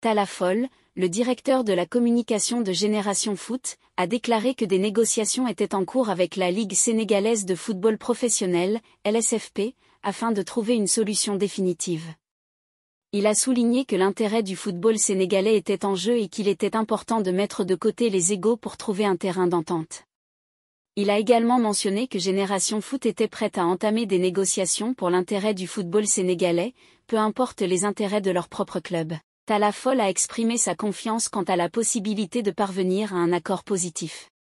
Talafol, le directeur de la communication de Génération Foot, a déclaré que des négociations étaient en cours avec la Ligue sénégalaise de football professionnel, LSFP, afin de trouver une solution définitive. Il a souligné que l'intérêt du football sénégalais était en jeu et qu'il était important de mettre de côté les égaux pour trouver un terrain d'entente. Il a également mentionné que Génération Foot était prête à entamer des négociations pour l'intérêt du football sénégalais, peu importe les intérêts de leur propre club. Talafol a exprimé sa confiance quant à la possibilité de parvenir à un accord positif.